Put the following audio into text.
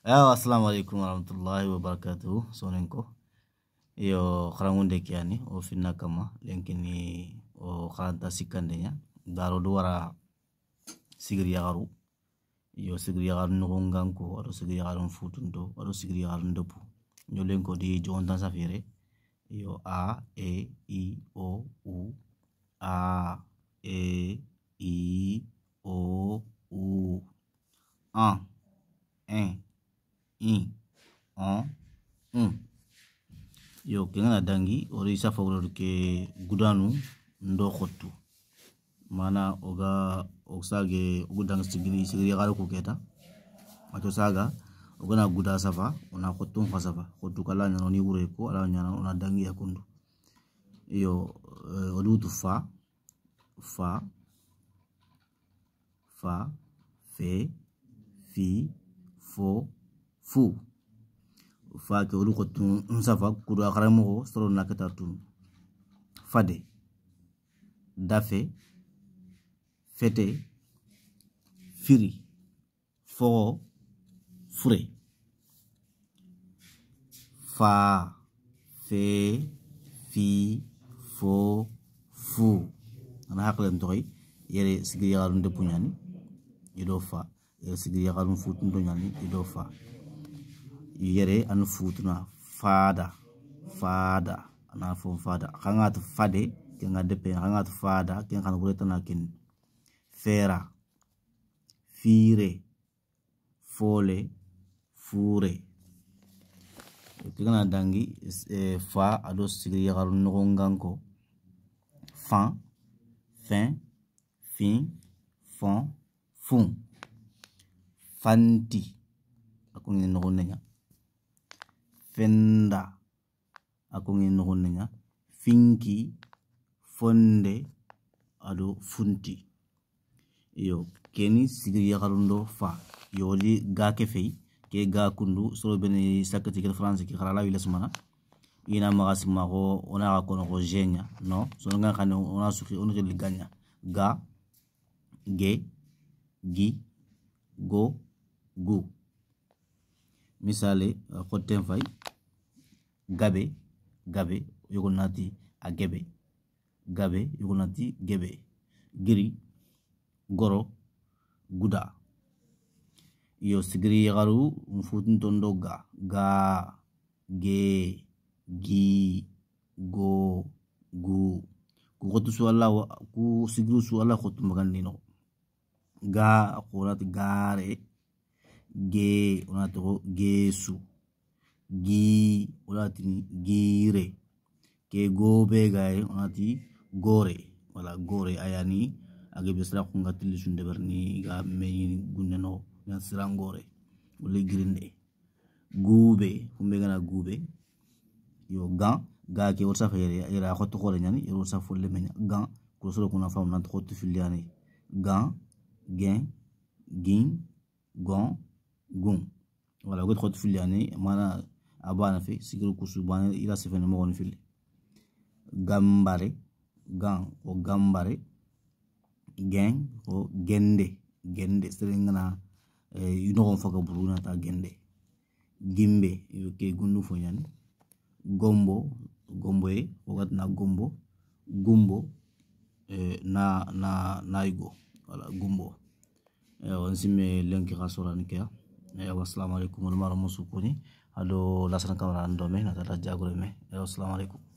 Ya, assalamualaikum warahmatullahi wabarakatuh sonenko yo karangunde kiani ya o oh, finna kama lenkini o oh, karanta sikkandenya daro do wara sigiri yagaru yo sigri yagaru nogon ganko sigri sigiri yagarun futunto sigri sigiri ndopu. doppu yo di jontan safire yo a e i o u a e i in en un yo ke ngana dangi ori safa wuro ke gudanu ndo khottu mana oga oksage ogudang sigiri sigiri garo ko keta mato saga ogana guda safa ona khottu fa safa khottu kala nyano ni wure ko ala nyano ona dangi ya kundu yo uh, eh, odutu fa fa fa fe fi fo fu fa ke ru ko tun ru akara mo sɔrɔ na ka fa de da dafe fete firi fo, fure fa fe fi fo fu ana hakilɛ tɔgɔ ye yɛrɛ sigiri ya de bonyani ido fa yɛrɛ sigi yagalun fu tun donyani fa yere an futuna fada fada ana fo fada kanga to fade de depe kanga to fada kenga kan gure tanakin fera fire fole fure tigana dangi e, fa ado sigri yagaru nogonganko fa fin fin fon fun fanti akuni nogonenya fenda ngin ngi nga finki fonde ado funti yo keni sigir yakalundo fa yo yoli ga kefei ke ga kundu solo beni sakati kel france ki khala lawi lesmana ina sima ko ona ga kono go jenya no so nga kane ona suki ona ke ganya ga ge gi go gu misale khotem fay gabe gabe yogonati agebe. gabe yogonati gebe giri goro guda yo sigri garu mfutin tondo ga ga ge gi go gu ku gotu su wala ku sigru su ga qolat gare ge onato ge gii onati giire ke gobe gay onati gore wala gore ayani age be sira kunga tilli berni ga meyini gunne no ya sira gore wala grinde gube kumbe gana gube yo ga ga ke wursa fere ira khotu khole nyani ira wursa fulle men ga ko solo kuna fam ga gen gin gon gun wala ko khotu mana Abwane fe, sikil kousi wabwane, ila se fene mwone fili. Gambare, gang o gambare. Gen, gen de, gen de. Sire gen a, eh, yon kon faka brou yon ata gen de. Gimbe, yon ke goun nou fwen yane. Gombo, gombo e, wakat nan gombo. Gombo, eh, na, na, naigo. Wala, gombo. Wansime, lenke kwa soranike ya. ayo ya warahmatullahi wabarakatuh. Halo, lasan kamara an ɗo me natata Assalamualaikum. me